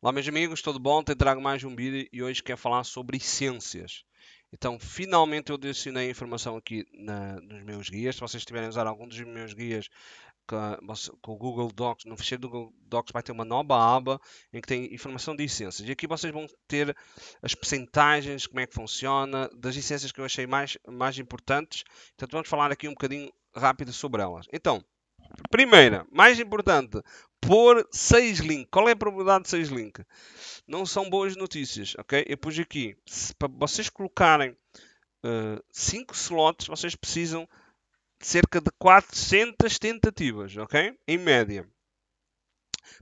Olá, meus amigos, tudo bom? Te trago mais um vídeo e hoje quero falar sobre essências. Então, finalmente eu adicionei a informação aqui na, nos meus guias. Se vocês estiverem usado usar algum dos meus guias com o Google Docs, no fecheiro do Google Docs vai ter uma nova aba em que tem informação de essências. E aqui vocês vão ter as percentagens, como é que funciona, das essências que eu achei mais, mais importantes. Então vamos falar aqui um bocadinho rápido sobre elas. Então, Primeira, mais importante, por 6 link. Qual é a probabilidade de 6 link? Não são boas notícias, ok? Eu pus aqui, para vocês colocarem 5 uh, eh, slots, vocês precisam de cerca de 400 tentativas, ok? Em média.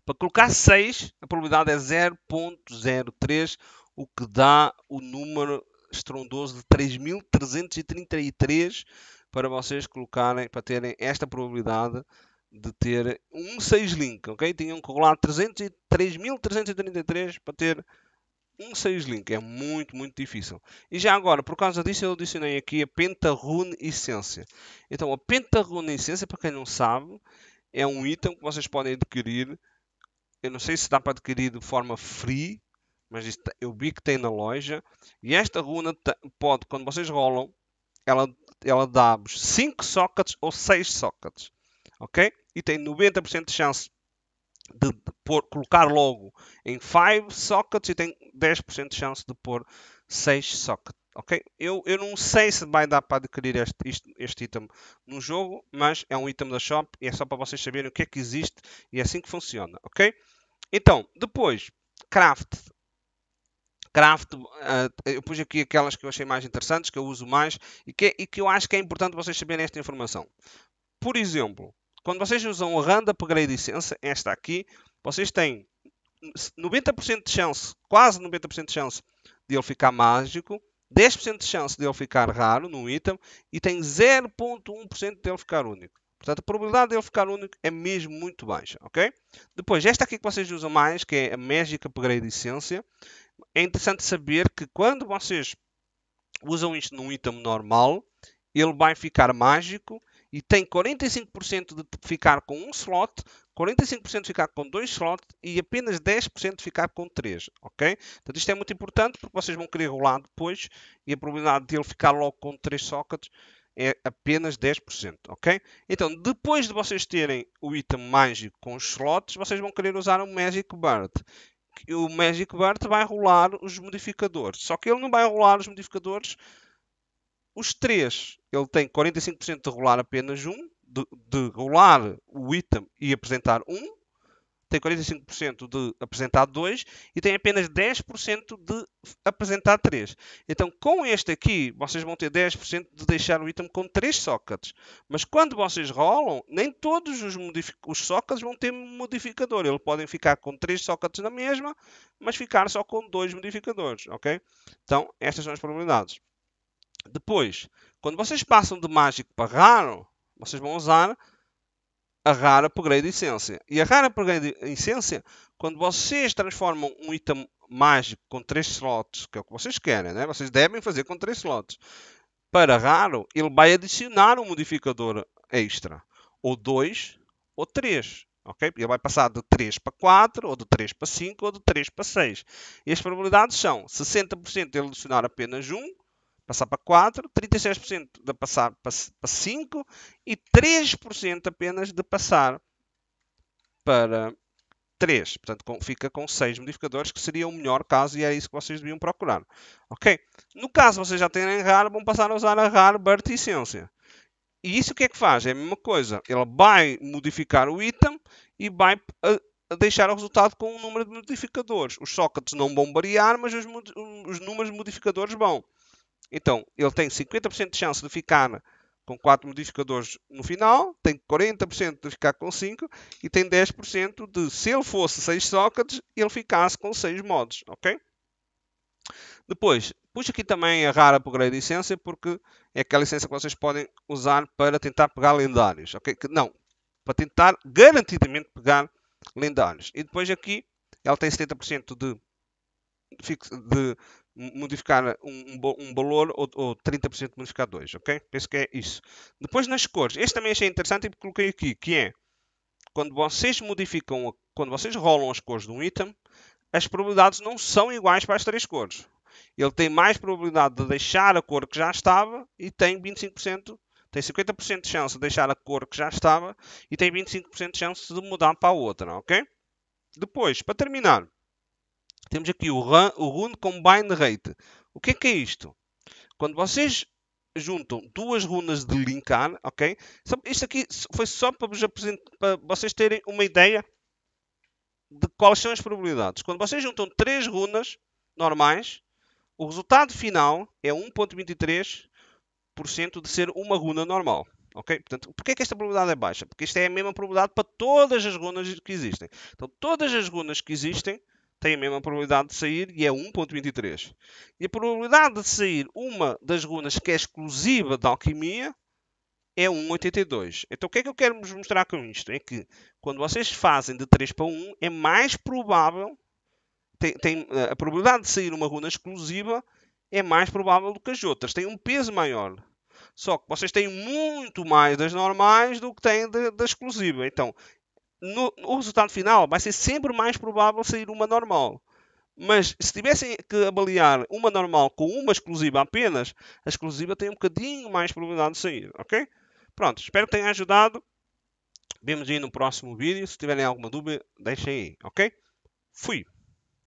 Para colocar 6, a probabilidade é 0.03, o que dá o número estrondoso de 3.333 para vocês colocarem, para terem esta probabilidade de ter um 6 link, ok? Tinham que rolar 3.333 para ter um 6 link. É muito, muito difícil. E já agora, por causa disso, eu adicionei aqui a Pentarune Essência. Então, a Pentarune Essência, para quem não sabe, é um item que vocês podem adquirir. Eu não sei se dá para adquirir de forma free, mas tá, eu vi que tem na loja. E esta runa pode, quando vocês rolam, ela, ela dá-vos 5 sockets ou 6 sockets ok? E tem 90% de chance de pôr, colocar logo em 5 sockets e tem 10% de chance de pôr 6 sockets. Okay? Eu, eu não sei se vai dar para adquirir este, este, este item no jogo, mas é um item da shop e é só para vocês saberem o que é que existe e é assim que funciona, ok? Então, depois, craft. Craft, uh, eu pus aqui aquelas que eu achei mais interessantes, que eu uso mais e que, é, e que eu acho que é importante vocês saberem esta informação. Por exemplo, quando vocês usam o Randa Upgrade Licença, esta aqui, vocês têm 90% de chance, quase 90% de chance de ele ficar mágico, 10% de chance de ele ficar raro num item e tem 0.1% de ele ficar único. Portanto, a probabilidade de ele ficar único é mesmo muito baixa, ok? Depois, esta aqui que vocês usam mais, que é a Magic Upgrade Essência, é interessante saber que quando vocês usam isto num item normal, ele vai ficar mágico e tem 45% de ficar com um slot, 45% de ficar com dois slots e apenas 10% de ficar com três, ok? Então isto é muito importante porque vocês vão querer rolar depois e a probabilidade de ele ficar logo com três sockets é apenas 10%, ok? Então, depois de vocês terem o item mágico com os slots, vocês vão querer usar o Magic Bird. O Magic Bird vai rolar os modificadores, só que ele não vai rolar os modificadores os três, ele tem 45% de rolar apenas um, de, de rolar o item e apresentar um, tem 45% de apresentar dois e tem apenas 10% de apresentar três Então, com este aqui, vocês vão ter 10% de deixar o item com três sockets. Mas quando vocês rolam, nem todos os, os sockets vão ter modificador. Eles podem ficar com três sockets na mesma, mas ficar só com dois modificadores. ok? Então, estas são as probabilidades. Depois, quando vocês passam de mágico para raro, vocês vão usar a rara upgrade essência. E a rara upgrade essência, quando vocês transformam um item mágico com 3 slots, que é o que vocês querem, né? vocês devem fazer com 3 slots, para raro, ele vai adicionar um modificador extra, ou 2 ou 3. Okay? Ele vai passar de 3 para 4, ou de 3 para 5, ou de 3 para 6. E as probabilidades são 60% ele adicionar apenas 1, passar para 4, 36% de passar para 5 e 3% apenas de passar para 3. Portanto, fica com 6 modificadores, que seria o melhor caso e é isso que vocês deviam procurar. Ok? No caso vocês já terem RAR, vão passar a usar a RAR Verticência. E isso o que é que faz? É a mesma coisa. Ele vai modificar o item e vai deixar o resultado com o um número de modificadores. Os sockets não vão variar, mas os, os números de modificadores vão. Então, ele tem 50% de chance de ficar com 4 modificadores no final, tem 40% de ficar com 5 e tem 10% de, se ele fosse 6 sockets, ele ficasse com 6 mods, ok? Depois, puxo aqui também a rara upgrade licença, porque é aquela licença que vocês podem usar para tentar pegar lendários, ok? Não, para tentar garantidamente pegar lendários. E depois aqui, ela tem 70% de, de modificar um, um valor ou, ou 30% modificar dois, ok? Penso que é isso. Depois nas cores, este também achei interessante e coloquei aqui, que é quando vocês modificam, quando vocês rolam as cores de um item, as probabilidades não são iguais para as três cores. Ele tem mais probabilidade de deixar a cor que já estava e tem 25%, tem 50% de chance de deixar a cor que já estava e tem 25% de chance de mudar para a outra, ok? Depois, para terminar, temos aqui o run, o run combine rate. O que é que é isto? Quando vocês juntam duas runas de linkar, ok? Isto aqui foi só para, vos para vocês terem uma ideia de quais são as probabilidades. Quando vocês juntam três runas normais, o resultado final é 1.23% de ser uma runa normal. Ok? Portanto, porquê é que esta probabilidade é baixa? Porque isto é a mesma probabilidade para todas as runas que existem. Então, todas as runas que existem tem a mesma probabilidade de sair e é 1.23. E a probabilidade de sair uma das runas que é exclusiva da alquimia é 1.82. Então o que é que eu quero vos mostrar com isto? É que quando vocês fazem de 3 para 1, é mais provável, tem, tem eh, a probabilidade de sair uma runa exclusiva é mais provável do que as outras, tem um peso maior. Só que vocês têm muito mais das normais do que têm da, da exclusiva. Então, no, no resultado final vai ser sempre mais provável sair uma normal. Mas se tivessem que avaliar uma normal com uma exclusiva apenas, a exclusiva tem um bocadinho mais probabilidade de sair, ok? Pronto, espero que tenha ajudado. Vemos aí no próximo vídeo. Se tiverem alguma dúvida, deixem aí, ok? Fui!